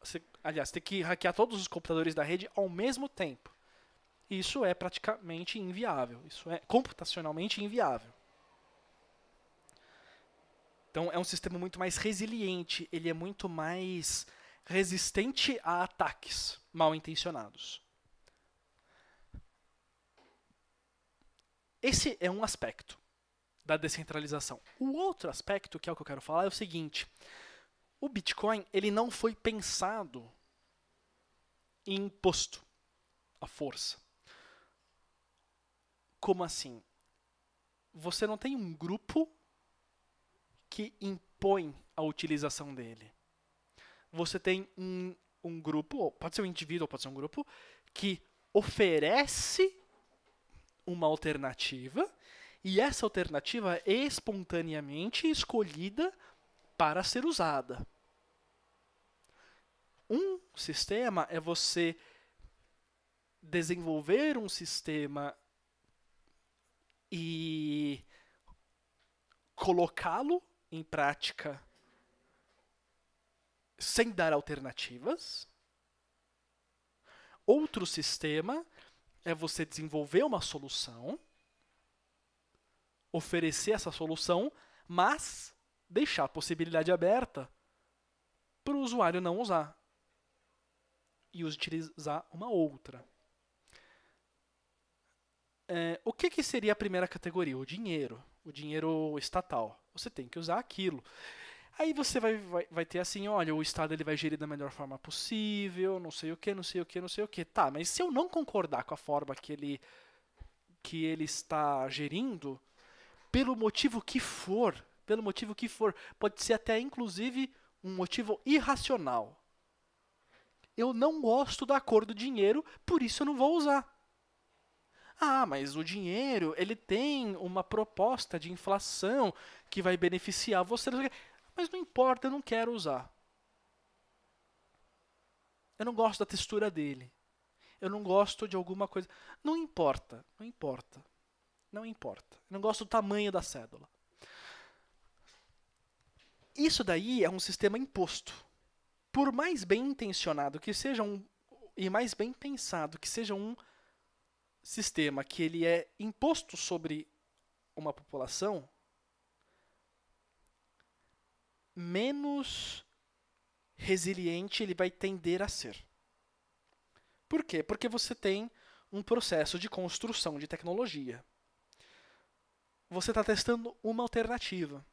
Você, aliás, você tem que hackear todos os computadores da rede ao mesmo tempo. Isso é praticamente inviável. Isso é computacionalmente inviável. Então é um sistema muito mais resiliente, ele é muito mais resistente a ataques mal intencionados. Esse é um aspecto da descentralização. O outro aspecto, que é o que eu quero falar, é o seguinte: o Bitcoin ele não foi pensado em imposto à força. Como assim? Você não tem um grupo que impõe a utilização dele. Você tem um, um grupo, pode ser um indivíduo, pode ser um grupo, que oferece uma alternativa e essa alternativa é espontaneamente escolhida para ser usada. Um sistema é você desenvolver um sistema e colocá-lo em prática sem dar alternativas. Outro sistema é você desenvolver uma solução, oferecer essa solução, mas deixar a possibilidade aberta para o usuário não usar e utilizar uma outra. É, o que, que seria a primeira categoria? O dinheiro, o dinheiro estatal você tem que usar aquilo. Aí você vai, vai, vai ter assim, olha, o Estado ele vai gerir da melhor forma possível, não sei o que, não sei o que, não sei o que. Tá, mas se eu não concordar com a forma que ele, que ele está gerindo, pelo motivo que for, pelo motivo que for, pode ser até inclusive um motivo irracional. Eu não gosto da cor do dinheiro, por isso eu não vou usar. Ah, mas o dinheiro, ele tem uma proposta de inflação que vai beneficiar você. Mas não importa, eu não quero usar. Eu não gosto da textura dele. Eu não gosto de alguma coisa. Não importa, não importa. Não importa. Eu não gosto do tamanho da cédula. Isso daí é um sistema imposto. Por mais bem intencionado que seja um e mais bem pensado que seja um sistema que ele é imposto sobre uma população, menos resiliente ele vai tender a ser. Por quê? Porque você tem um processo de construção de tecnologia. Você está testando uma alternativa,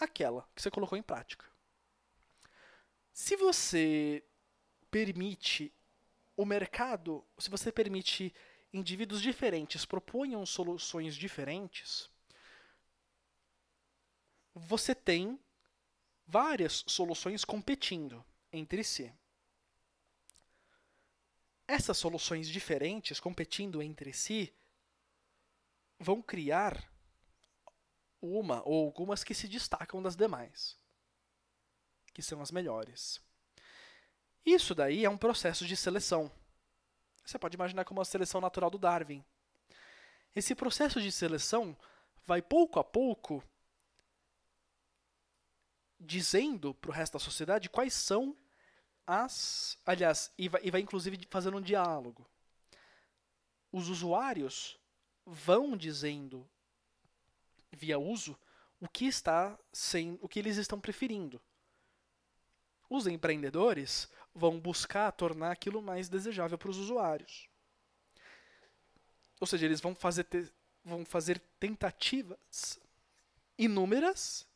aquela que você colocou em prática. Se você permite o mercado, se você permite indivíduos diferentes proponham soluções diferentes, você tem várias soluções competindo entre si. Essas soluções diferentes competindo entre si vão criar uma ou algumas que se destacam das demais, que são as melhores. Isso daí é um processo de seleção você pode imaginar como é a seleção natural do Darwin. Esse processo de seleção vai pouco a pouco dizendo para o resto da sociedade quais são as. Aliás, e vai, e vai inclusive fazendo um diálogo. Os usuários vão dizendo via uso o que está o que eles estão preferindo. Os empreendedores vão buscar tornar aquilo mais desejável para os usuários. Ou seja, eles vão fazer, te, vão fazer tentativas inúmeras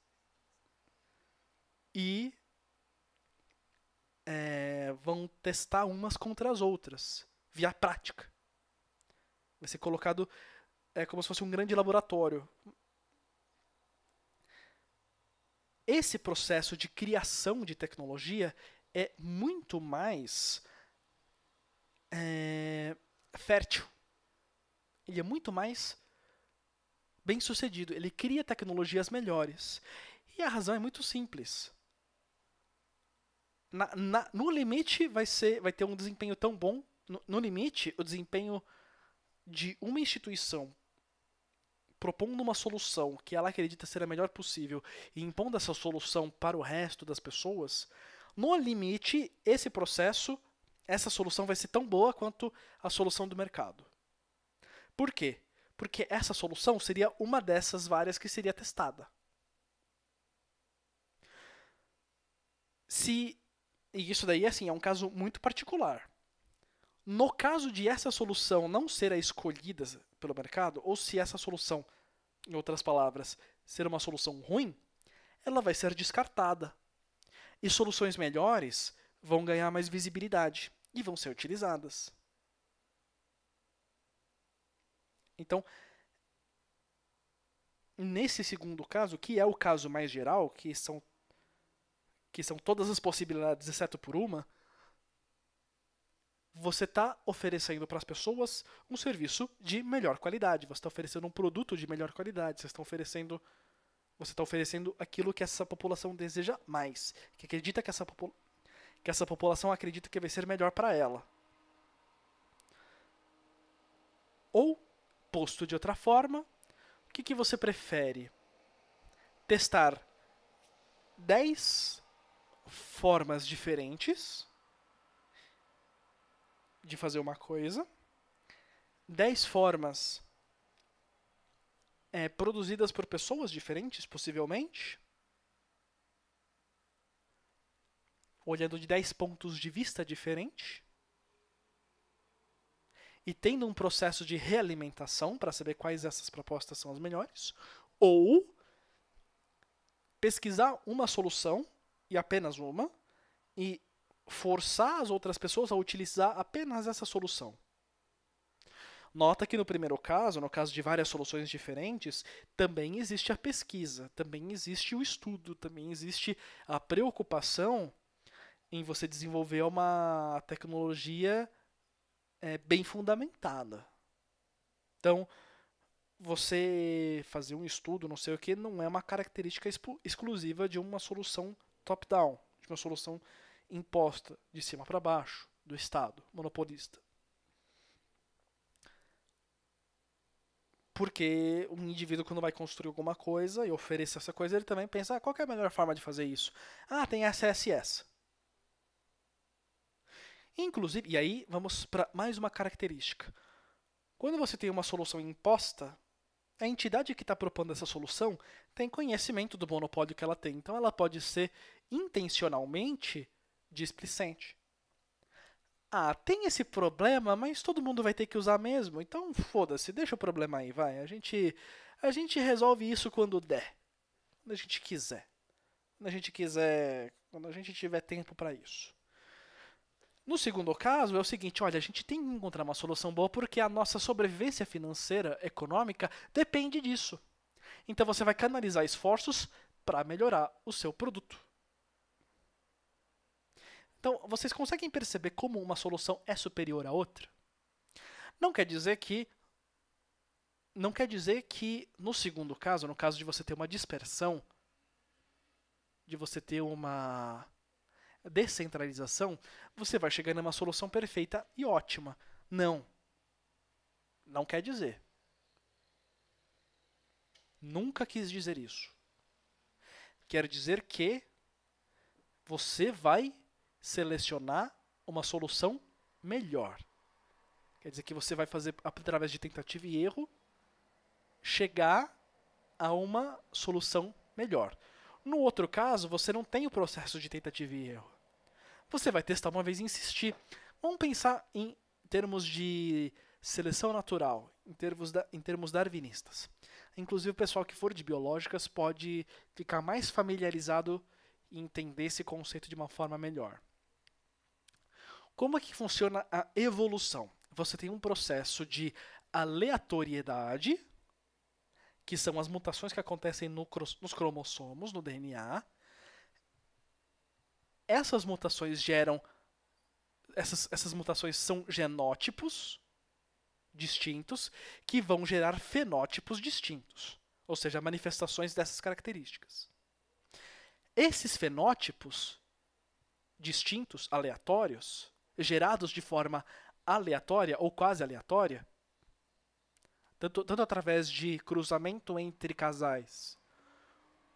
e é, vão testar umas contra as outras, via prática. Vai ser colocado é, como se fosse um grande laboratório. Esse processo de criação de tecnologia é muito mais é, fértil. Ele é muito mais bem sucedido. Ele cria tecnologias melhores. E a razão é muito simples. Na, na, no limite vai ser vai ter um desempenho tão bom no, no, limite o desempenho de uma instituição propondo uma solução que ela acredita ser a melhor possível e impondo essa solução para o resto das pessoas no limite, esse processo, essa solução vai ser tão boa quanto a solução do mercado. Por quê? Porque essa solução seria uma dessas várias que seria testada. Se e isso daí assim é um caso muito particular. No caso de essa solução não ser a escolhida pelo mercado, ou se essa solução, em outras palavras, ser uma solução ruim, ela vai ser descartada e soluções melhores vão ganhar mais visibilidade e vão ser utilizadas. Então, nesse segundo caso, que é o caso mais geral, que são que são todas as possibilidades exceto por uma, você está oferecendo para as pessoas um serviço de melhor qualidade, você está oferecendo um produto de melhor qualidade, você está oferecendo você está oferecendo aquilo que essa população deseja mais, que acredita que essa, popula que essa população acredita que vai ser melhor para ela. Ou, posto de outra forma, o que, que você prefere? Testar 10 formas diferentes de fazer uma coisa, 10 formas é, produzidas por pessoas diferentes, possivelmente? Olhando de 10 pontos de vista diferentes? E tendo um processo de realimentação para saber quais essas propostas são as melhores? Ou pesquisar uma solução, e apenas uma, e forçar as outras pessoas a utilizar apenas essa solução? Nota que no primeiro caso, no caso de várias soluções diferentes, também existe a pesquisa, também existe o estudo, também existe a preocupação em você desenvolver uma tecnologia é, bem fundamentada. Então, você fazer um estudo, não sei o que, não é uma característica exclusiva de uma solução top-down, de uma solução imposta de cima para baixo do Estado monopolista. Porque um indivíduo, quando vai construir alguma coisa e oferecer essa coisa, ele também pensa: ah, qual é a melhor forma de fazer isso? Ah, tem essa, essa e essa. Inclusive, e aí vamos para mais uma característica. Quando você tem uma solução imposta, a entidade que está propondo essa solução tem conhecimento do monopólio que ela tem. Então ela pode ser intencionalmente displicente ah, tem esse problema, mas todo mundo vai ter que usar mesmo, então foda-se, deixa o problema aí, vai. A gente, a gente resolve isso quando der, quando a gente quiser, quando a gente quiser, quando a gente tiver tempo para isso. No segundo caso, é o seguinte: olha, a gente tem que encontrar uma solução boa porque a nossa sobrevivência financeira, econômica, depende disso. Então você vai canalizar esforços para melhorar o seu produto. Então, vocês conseguem perceber como uma solução é superior à outra? Não quer dizer que não quer dizer que no segundo caso, no caso de você ter uma dispersão, de você ter uma descentralização, você vai chegar numa solução perfeita e ótima. Não. Não quer dizer. Nunca quis dizer isso. Quer dizer que você vai selecionar uma solução melhor. Quer dizer que você vai fazer, através de tentativa e erro, chegar a uma solução melhor. No outro caso, você não tem o processo de tentativa e erro. Você vai testar uma vez e insistir. Vamos pensar em termos de seleção natural, em termos, da, em termos darwinistas. Inclusive, o pessoal que for de biológicas pode ficar mais familiarizado e entender esse conceito de uma forma melhor. Como é que funciona a evolução? Você tem um processo de aleatoriedade, que são as mutações que acontecem no, nos cromossomos, no DNA. Essas mutações geram. Essas, essas mutações são genótipos distintos que vão gerar fenótipos distintos, ou seja, manifestações dessas características. Esses fenótipos distintos, aleatórios, gerados de forma aleatória ou quase aleatória, tanto, tanto através de cruzamento entre casais,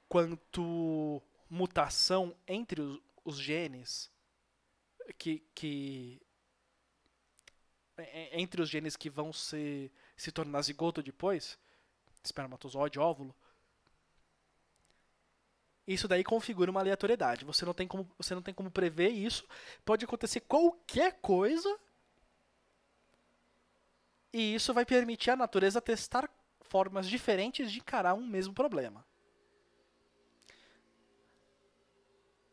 quanto mutação entre os, os genes que, que entre os genes que vão se, se tornar zigoto depois, espermatozoide, óvulo, isso daí configura uma aleatoriedade. Você não tem como, você não tem como prever isso. Pode acontecer qualquer coisa. E isso vai permitir à natureza testar formas diferentes de encarar um mesmo problema.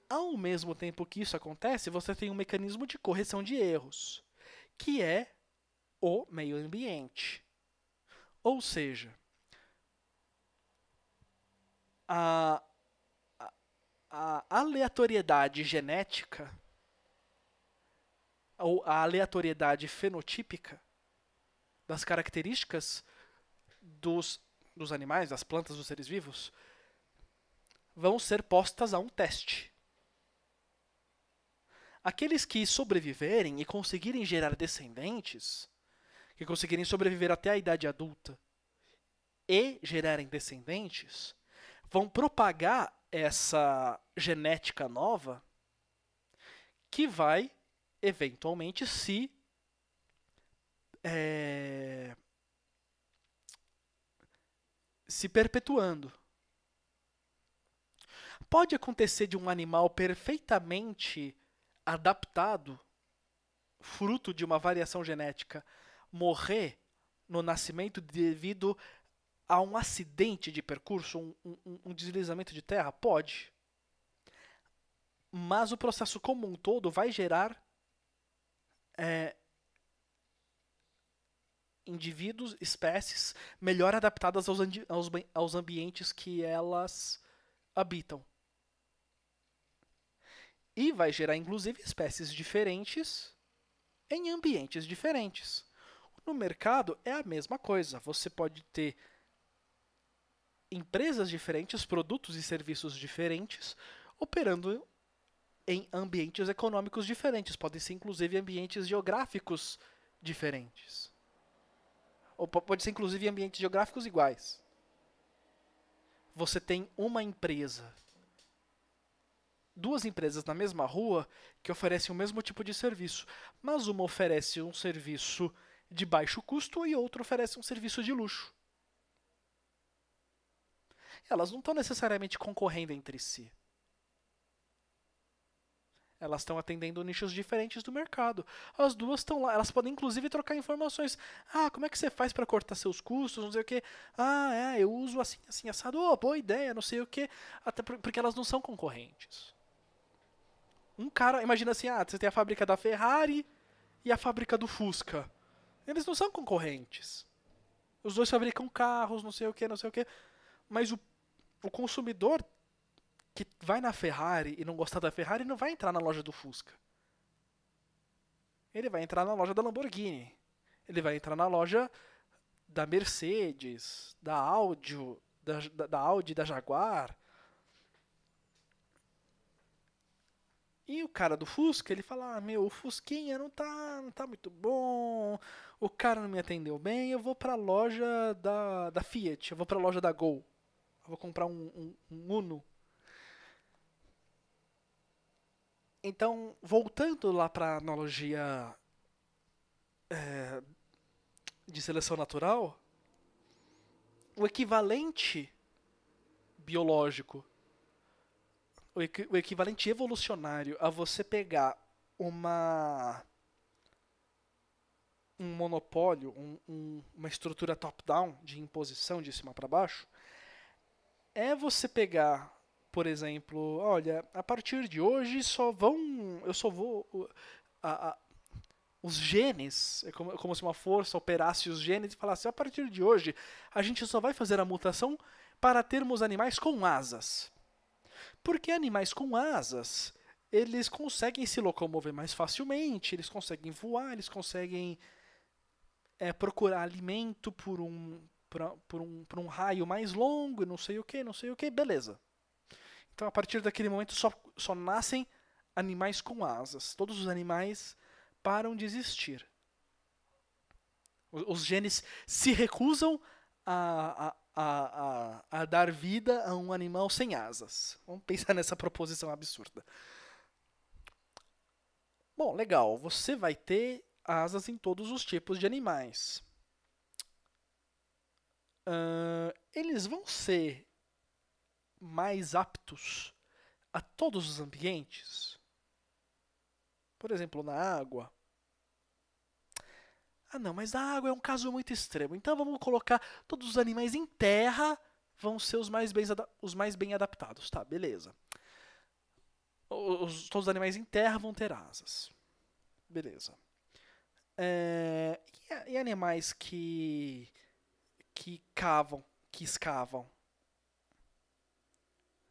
Ao mesmo tempo que isso acontece, você tem um mecanismo de correção de erros, que é o meio ambiente. Ou seja, a, a aleatoriedade genética ou a aleatoriedade fenotípica das características dos, dos animais, das plantas, dos seres vivos, vão ser postas a um teste. Aqueles que sobreviverem e conseguirem gerar descendentes, que conseguirem sobreviver até a idade adulta e gerarem descendentes, vão propagar essa genética nova que vai eventualmente se é, se perpetuando. Pode acontecer de um animal perfeitamente adaptado, fruto de uma variação genética, morrer no nascimento devido a um acidente de percurso, um, um, um deslizamento de terra? Pode. Mas o processo como um todo vai gerar é, indivíduos, espécies melhor adaptadas aos, aos, aos ambientes que elas habitam. E vai gerar, inclusive, espécies diferentes em ambientes diferentes. No mercado é a mesma coisa. Você pode ter empresas diferentes, produtos e serviços diferentes, operando em ambientes econômicos diferentes, podem ser inclusive ambientes geográficos diferentes. Ou pode ser inclusive ambientes geográficos iguais. Você tem uma empresa, duas empresas na mesma rua que oferecem o mesmo tipo de serviço, mas uma oferece um serviço de baixo custo e outra oferece um serviço de luxo elas não estão necessariamente concorrendo entre si. Elas estão atendendo nichos diferentes do mercado. As duas estão lá, elas podem inclusive trocar informações. Ah, como é que você faz para cortar seus custos? Não sei o que. Ah, é, eu uso assim, assim, assado. Oh, boa ideia, não sei o que. Até porque elas não são concorrentes. Um cara, imagina assim, ah, você tem a fábrica da Ferrari e a fábrica do Fusca. Eles não são concorrentes. Os dois fabricam carros, não sei o que, não sei o que. Mas o o consumidor que vai na Ferrari e não gostar da Ferrari não vai entrar na loja do Fusca. Ele vai entrar na loja da Lamborghini. Ele vai entrar na loja da Mercedes, da Audi, da, da, Audi, da Jaguar. E o cara do Fusca, ele fala: ah, "Meu, o Fusquinha não tá, não tá muito bom. O cara não me atendeu bem. Eu vou para a loja da, da Fiat, eu vou para a loja da Gol." Eu vou comprar um, um, um Uno. Então, voltando lá para a analogia é, de seleção natural, o equivalente biológico, o, equ o equivalente evolucionário a você pegar uma um monopólio, um, um, uma estrutura top-down de imposição de cima para baixo, é você pegar, por exemplo, olha, a partir de hoje só vão. Eu só vou. A, a, os genes, é como, como se uma força operasse os genes e falasse: a partir de hoje a gente só vai fazer a mutação para termos animais com asas. Porque animais com asas, eles conseguem se locomover mais facilmente, eles conseguem voar, eles conseguem é, procurar alimento por um, por, um, por um raio mais longo, não sei o que, não sei o que, beleza. Então, a partir daquele momento, só, só nascem animais com asas. Todos os animais param de existir. Os, os genes se recusam a, a a, a, a, dar vida a um animal sem asas. Vamos pensar nessa proposição absurda. Bom, legal. Você vai ter asas em todos os tipos de animais uh, eles vão ser mais aptos a todos os ambientes? Por exemplo, na água. Ah, não, mas a água é um caso muito extremo. Então vamos colocar todos os animais em terra vão ser os mais, bem, os mais bem adaptados. Tá, beleza. Os, todos os animais em terra vão ter asas. Beleza. É, e, e, animais que que cavam, que escavam.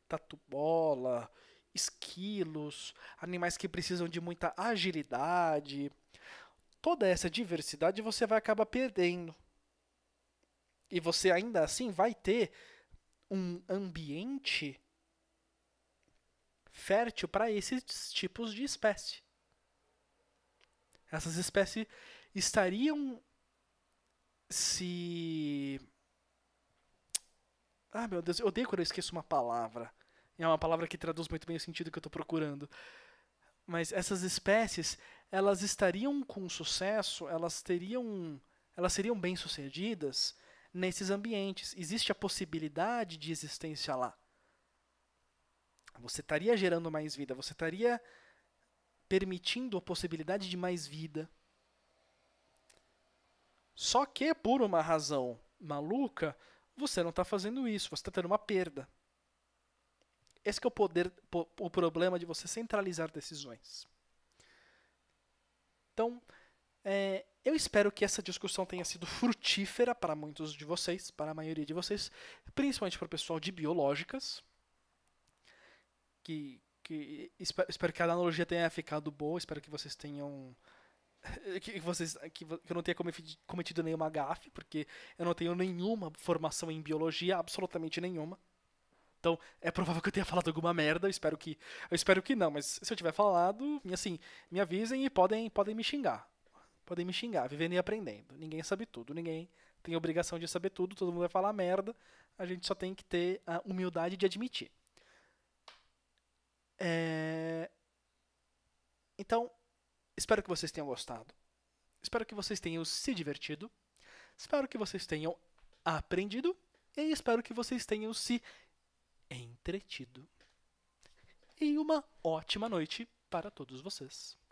Tatu-bola, esquilos, animais que precisam de muita agilidade. Toda essa diversidade você vai acabar perdendo. E você ainda assim vai ter um ambiente fértil para esses tipos de espécie. Essas espécies estariam se. Ah, meu Deus, eu odeio quando eu esqueço uma palavra. É uma palavra que traduz muito bem o sentido que eu estou procurando. Mas essas espécies, elas estariam com sucesso, elas teriam, elas seriam bem-sucedidas nesses ambientes. Existe a possibilidade de existência lá. Você estaria gerando mais vida, você estaria permitindo a possibilidade de mais vida. Só que, por uma razão maluca, você não está fazendo isso, você está tendo uma perda. Esse é o poder, o problema de você centralizar decisões. Então, é, eu espero que essa discussão tenha sido frutífera para muitos de vocês, para a maioria de vocês, principalmente para o pessoal de biológicas, que, que espero, espero que a analogia tenha ficado boa, espero que vocês tenham que vocês que, eu não tenha cometido nenhuma gafe, porque eu não tenho nenhuma formação em biologia, absolutamente nenhuma. Então, é provável que eu tenha falado alguma merda, eu espero que eu espero que não, mas se eu tiver falado, assim, me avisem e podem podem me xingar. Podem me xingar, vivendo e aprendendo. Ninguém sabe tudo, ninguém tem obrigação de saber tudo, todo mundo vai falar merda. A gente só tem que ter a humildade de admitir. É... Então, Espero que vocês tenham gostado. Espero que vocês tenham se divertido. Espero que vocês tenham aprendido. E espero que vocês tenham se entretido. E uma ótima noite para todos vocês.